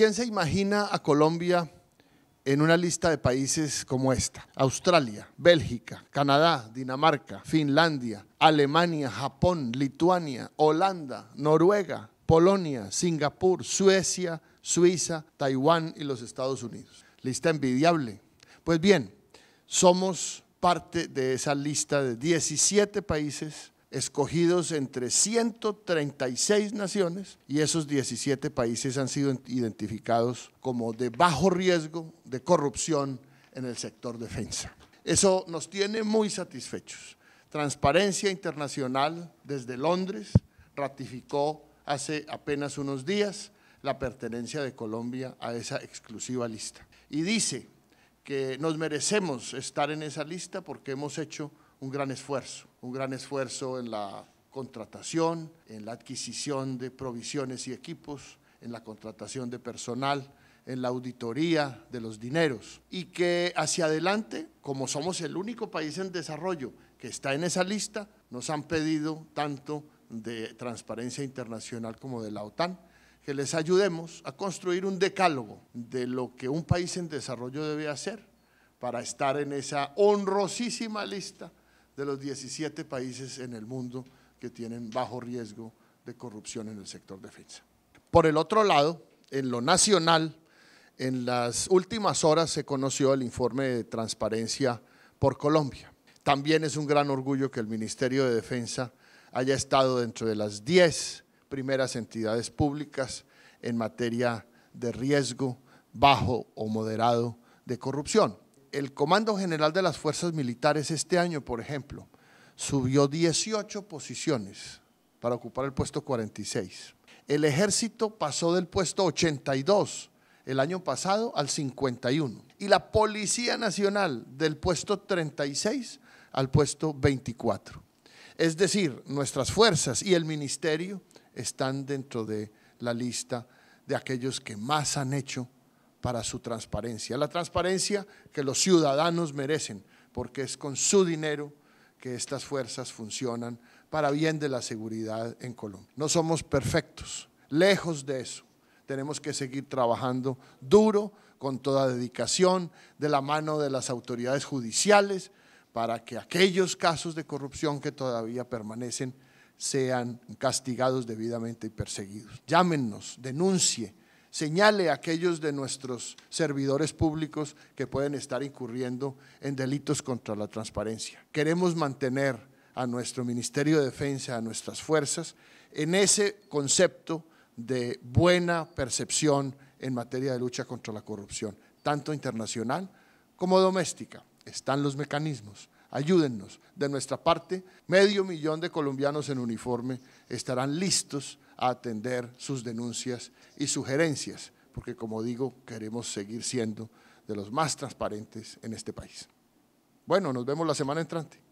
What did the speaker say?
¿Quién se imagina a Colombia en una lista de países como esta? Australia, Bélgica, Canadá, Dinamarca, Finlandia, Alemania, Japón, Lituania, Holanda, Noruega, Polonia, Singapur, Suecia, Suiza, Taiwán y los Estados Unidos. Lista envidiable. Pues bien, somos parte de esa lista de 17 países escogidos entre 136 naciones y esos 17 países han sido identificados como de bajo riesgo de corrupción en el sector defensa. Eso nos tiene muy satisfechos. Transparencia Internacional desde Londres ratificó hace apenas unos días la pertenencia de Colombia a esa exclusiva lista. Y dice que nos merecemos estar en esa lista porque hemos hecho un gran esfuerzo, un gran esfuerzo en la contratación, en la adquisición de provisiones y equipos, en la contratación de personal, en la auditoría de los dineros y que hacia adelante, como somos el único país en desarrollo que está en esa lista, nos han pedido tanto de Transparencia Internacional como de la OTAN, que les ayudemos a construir un decálogo de lo que un país en desarrollo debe hacer para estar en esa honrosísima lista de los 17 países en el mundo que tienen bajo riesgo de corrupción en el sector defensa. Por el otro lado, en lo nacional, en las últimas horas se conoció el informe de transparencia por Colombia. También es un gran orgullo que el Ministerio de Defensa haya estado dentro de las 10 primeras entidades públicas en materia de riesgo bajo o moderado de corrupción el Comando General de las Fuerzas Militares este año, por ejemplo, subió 18 posiciones para ocupar el puesto 46. El ejército pasó del puesto 82 el año pasado al 51. Y la Policía Nacional del puesto 36 al puesto 24. Es decir, nuestras fuerzas y el ministerio están dentro de la lista de aquellos que más han hecho para su transparencia. La transparencia que los ciudadanos merecen, porque es con su dinero que estas fuerzas funcionan para bien de la seguridad en Colombia. No somos perfectos, lejos de eso. Tenemos que seguir trabajando duro, con toda dedicación, de la mano de las autoridades judiciales, para que aquellos casos de corrupción que todavía permanecen sean castigados debidamente y perseguidos. Llámenos, denuncie, señale a aquellos de nuestros servidores públicos que pueden estar incurriendo en delitos contra la transparencia. Queremos mantener a nuestro Ministerio de Defensa, a nuestras fuerzas, en ese concepto de buena percepción en materia de lucha contra la corrupción, tanto internacional como doméstica. Están los mecanismos. Ayúdennos. De nuestra parte, medio millón de colombianos en uniforme estarán listos a atender sus denuncias y sugerencias, porque como digo, queremos seguir siendo de los más transparentes en este país. Bueno, nos vemos la semana entrante.